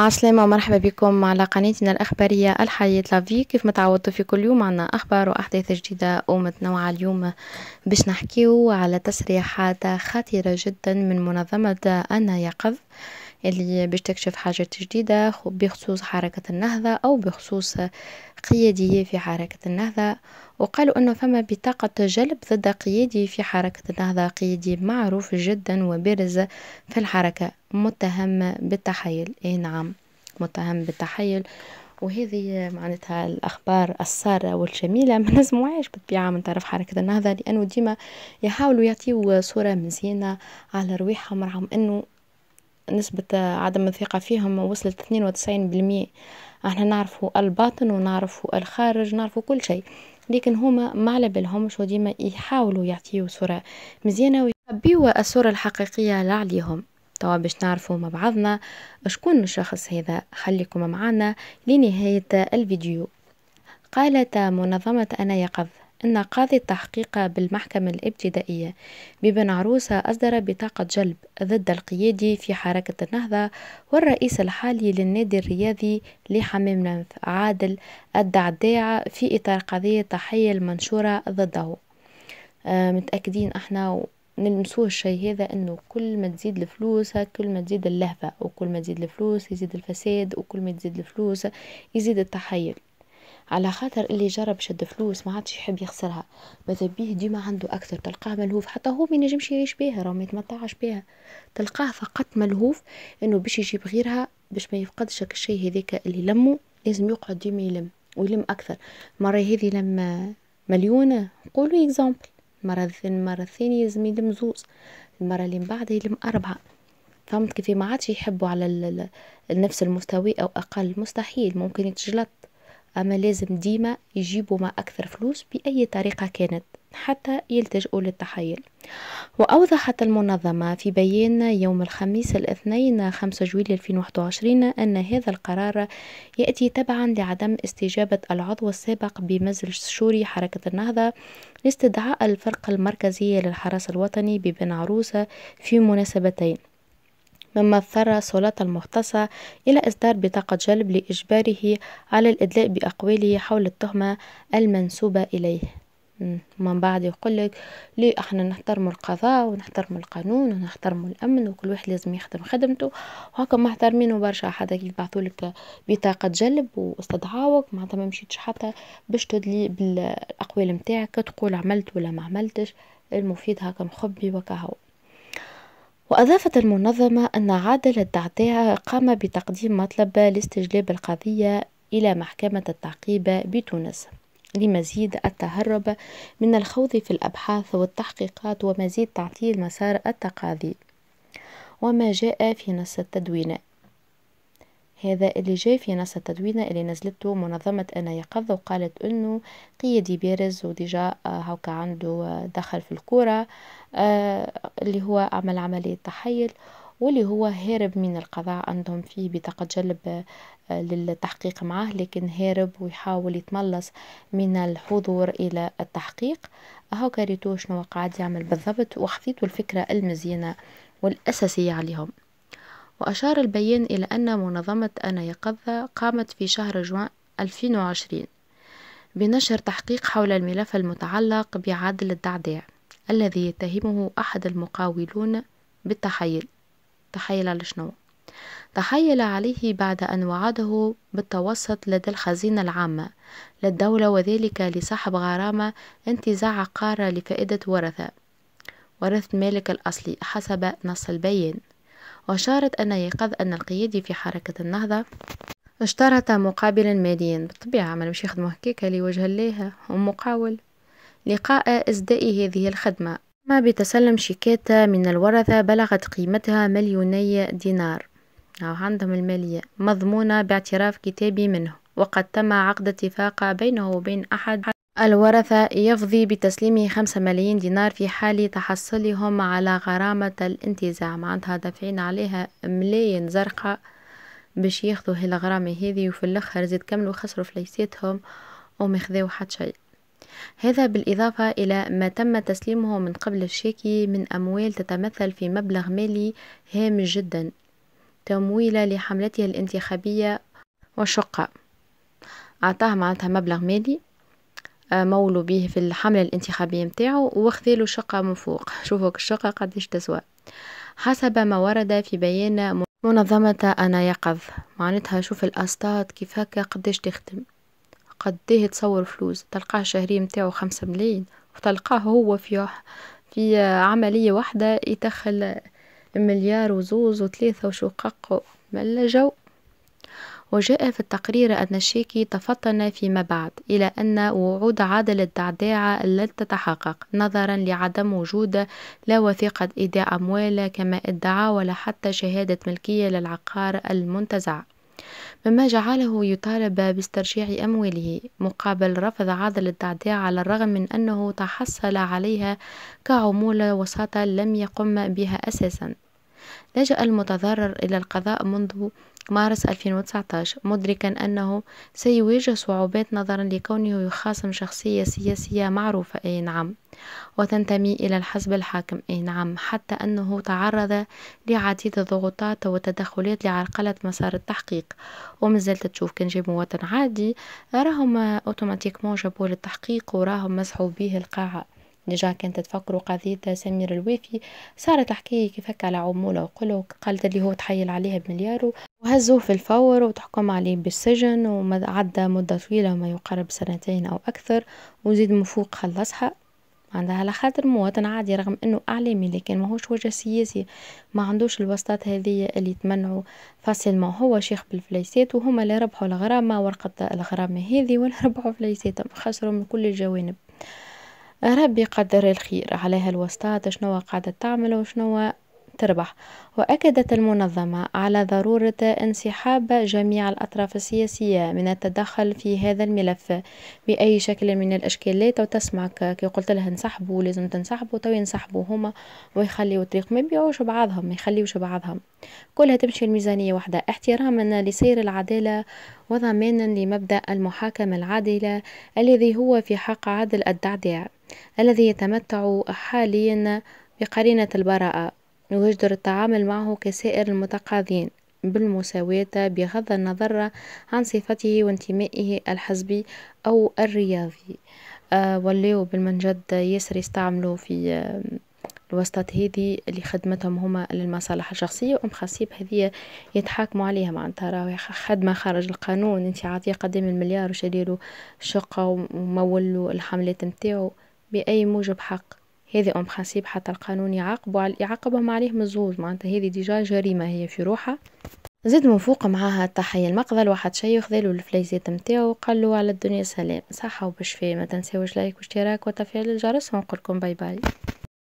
عسلامة ومرحبا بكم على قناتنا الأخبارية الحياة لافي كيف متعودتوا في كل يوم عنا أخبار وأحداث جديدة ومتنوعة اليوم باش نحكيو على تصريحات خطيرة جدا من منظمة أنا يقظ اللي باش تكشف حاجات جديدة بخصوص حركة النهضة أو بخصوص قيادية في حركة النهضة وقالوا أنه فما بطاقة جلب ضد قيادي في حركة النهضة قيادي معروف جدا وبارز في الحركة متهم بالتحيل إيه نعم متهم بالتحيل وهذه معناتها الاخبار الساره والجميله ما نسمعهاش بالطبيعه من طرف حركه النهضه لانه ديما يحاولوا يعطيو صوره مزيانه على رويحهم رغم انه نسبة عدم الثقة فيهم وصلت 92% احنا نعرفوا الباطن ونعرفوا الخارج نعرفوا كل شيء لكن هما ما على بالهمش وديما يحاولوا يعطيو صورة مزيانة ويخبيو الصورة الحقيقية لعليهم عليهم توا باش نعرفوا مع بعضنا شكون الشخص هذا خليكم معنا لنهاية الفيديو قالت منظمة أنا يقظ أن قاضي التحقيق بالمحكمة الابتدائية ببن عروسة أصدر بطاقة جلب ضد القيادي في حركة النهضة والرئيس الحالي للنادي الرياضي لحمام نمف عادل الدعداع في إطار قضية تحية المنشورة ضده آه متأكدين احنا نلمسوه الشيء هذا انه كل ما تزيد الفلوس كل ما تزيد اللهفة وكل ما تزيد الفلوس يزيد الفساد وكل ما تزيد الفلوس يزيد التحيل على خاطر اللي جرب شد فلوس ما عادش يحب يخسرها ماذا بيه ديما عنده اكثر تلقاه ملهوف حتى هو ما ينجمش يعيش بيها راه ما يتمتعش بيها تلقاه فقط ملهوف انه باش يجيب غيرها باش ما يفقدش الشيء هذاك اللي لمه لازم يقعد ديما يلم ويلم اكثر مره هذه لما مليونة قولوا اكزامبل المره المره الثانيه لازم يلم زوز المره اللي من بعدها يلم اربعه فهمت كيف ما عادش يحبوا على نفس المستوى او اقل مستحيل ممكن يتجلط أما لازم ديما يجيبوا ما أكثر فلوس بأي طريقة كانت حتى يلتجؤوا للتحايل وأوضحت المنظمة في بيان يوم الخميس الاثنين 5 جويل 2021 أن هذا القرار يأتي تبعا لعدم استجابة العضو السابق بمجلس الشوري حركة النهضة لاستدعاء الفرق المركزية للحرس الوطني ببن عروسة في مناسبتين مما اضطر سلطة المختصة إلى إصدار بطاقة جلب لإجباره على الإدلاء بأقواله حول التهمة المنسوبة إليه من بعد يقول لك لي احنا نحترم القضاء ونحترم القانون ونحترم الامن وكل واحد لازم يخدم خدمته وهكا محترمينه برشا حتى كي يبعثوا لك بطاقه جلب واستدعاوك معناتها ما مشيتش حتى باش تدلي بالاقوال نتاعك تقول عملت ولا ما عملتش المفيد هكا مخبي وكهو وأضافت المنظمة أن عادل الدعتاع قام بتقديم مطلب لاستجلاب القضية إلى محكمة التعقيب بتونس لمزيد التهرب من الخوض في الأبحاث والتحقيقات ومزيد تعطيل مسار التقاضي وما جاء في نص التدوين هذا اللي جاي في نص التدوينة اللي نزلته منظمة أنا يقظ وقالت أنه قيادي بارز وديجا هوكا آه، عنده آه، دخل في الكورة آه، اللي هو عمل عملية تحيل واللي هو هارب من القضاء عندهم فيه بطاقة جلب للتحقيق معاه لكن هارب ويحاول يتملص من الحضور إلى التحقيق هاو كاريتو شنو قاعد يعمل بالضبط وحطيتو الفكرة المزينة والأساسية عليهم وأشار البيان إلى أن منظمة أنا يقظة قامت في شهر جوان 2020 بنشر تحقيق حول الملف المتعلق بعادل الدعداع الذي يتهمه أحد المقاولون بالتحيل تحيل على شنو تحيل عليه بعد أن وعده بالتوسط لدى الخزينة العامة للدولة وذلك لسحب غرامة انتزاع عقارة لفائدة ورثة ورث مالك الأصلي حسب نص البيان وأشارت أن يقظ أن القيادي في حركة النهضة اشترط مقابلا ماليا بالطبيعة ما نمشي يخدموا هكاك لوجه الله ومقاول لقاء إسداء هذه الخدمة ما بتسلم شيكاتا من الورثة بلغت قيمتها مليوني دينار أو عندهم المالية مضمونة باعتراف كتابي منه وقد تم عقد اتفاق بينه وبين أحد الورثة يفضي بتسليمه خمسة ملايين دينار في حال تحصلهم على غرامة الانتزاع معناتها دافعين عليها ملايين زرقاء باش ياخذوا هي الغرامة هذه وفي الاخر زيد كملوا خسروا فليستهم وما خذاو حتى شيء هذا بالإضافة إلى ما تم تسليمه من قبل الشاكي من أموال تتمثل في مبلغ مالي هام جدا تمويلا لحملته الانتخابية والشقة أعطاه معناتها مبلغ مالي مولوا به في الحملة الانتخابية متاعه واخذ شقة من فوق شوفوا الشقة قديش تسوى حسب ما ورد في بيان منظمة أنا يقظ معناتها شوف الأسطاد كيف هكا قديش تخدم قديه تصور فلوس تلقاه الشهرية متاعه خمسة ملايين وتلقاه هو في في عملية واحدة يدخل مليار وزوز وثلاثة وشقق ملا جو وجاء في التقرير أن الشيكي تفطن فيما بعد إلى أن وعود عادل الدعداعة لن تتحقق نظرا لعدم وجود لا وثيقة إيداع أموال كما ادعى ولا حتى شهادة ملكية للعقار المنتزع مما جعله يطالب باسترجاع أمواله مقابل رفض عادل الدعداع على الرغم من أنه تحصل عليها كعمولة وساطة لم يقم بها أساساً لجأ المتضرر إلى القضاء منذ مارس 2019 مدركا أنه سيواجه صعوبات نظرا لكونه يخاصم شخصية سياسية معروفة أي نعم وتنتمي إلى الحزب الحاكم أي نعم حتى أنه تعرض لعديد الضغوطات والتدخلات لعرقلة مسار التحقيق وما زالت تشوف كان جاي مواطن عادي راهم أوتوماتيك جابوه للتحقيق وراهم مسحوا به القاعة ديجا كانت تفكروا قضية سمير الوافي صارت حكاية كيف هكا على عمولة وقلة قالت اللي هو تحيل عليها بمليار وهزوه في الفور وتحكم عليه بالسجن عدى مدة طويلة ما يقرب سنتين أو أكثر وزيد مفوق خلصها عندها على خاطر مواطن عادي رغم انه اعلامي لكن ماهوش وجه سياسي ما عندوش الوسطات هذه اللي تمنعوا فاصل ما هو شيخ بالفليسات وهما اللي ربحوا الغرامة ورقة الغرامة هذه ولا ربحوا فليساتهم خسروا من كل الجوانب ربي قدر الخير عليها الوسطات شنو قاعدة تعمل وشنو تربح وأكدت المنظمة على ضرورة انسحاب جميع الأطراف السياسية من التدخل في هذا الملف بأي شكل من الأشكالات تسمعك كي قلت لها انسحبوا لازم تنسحبوا تو ينسحبوا هما ويخليوا الطريق ما يبيعوش بعضهم ما يخليوش بعضهم كلها تمشي الميزانية واحدة احتراما لسير العدالة وضمانا لمبدأ المحاكمة العادلة الذي هو في حق عدل الدعداع الذي يتمتع حاليا بقرينة البراءة ويجدر التعامل معه كسائر المتقاضين بالمساواة بغض النظر عن صفته وانتمائه الحزبي أو الرياضي آه ولاو بالمنجد ياسر يستعملوا في آه الوسطات هذه اللي خدمتهم هما للمصالح الشخصية وأم خصيب هذه يتحاكموا عليها مع راهو خدمة خارج القانون انت عاطيه قدام المليار وشديرو شقة ومولوا الحملات نتاعو بأي موجب حق هذا أم برانسيب حتى القانون يعاقبوا على يعاقبهم عليه مزوز معناتها هذه ديجا جريمه هي في روحها زاد من فوق معاها تحية المقذل واحد شي خذالو الفلايزات نتاعو وقالو على الدنيا سلام صحة وبشفاء ما تنساوش لايك واشتراك وتفعيل الجرس ونقولكم باي باي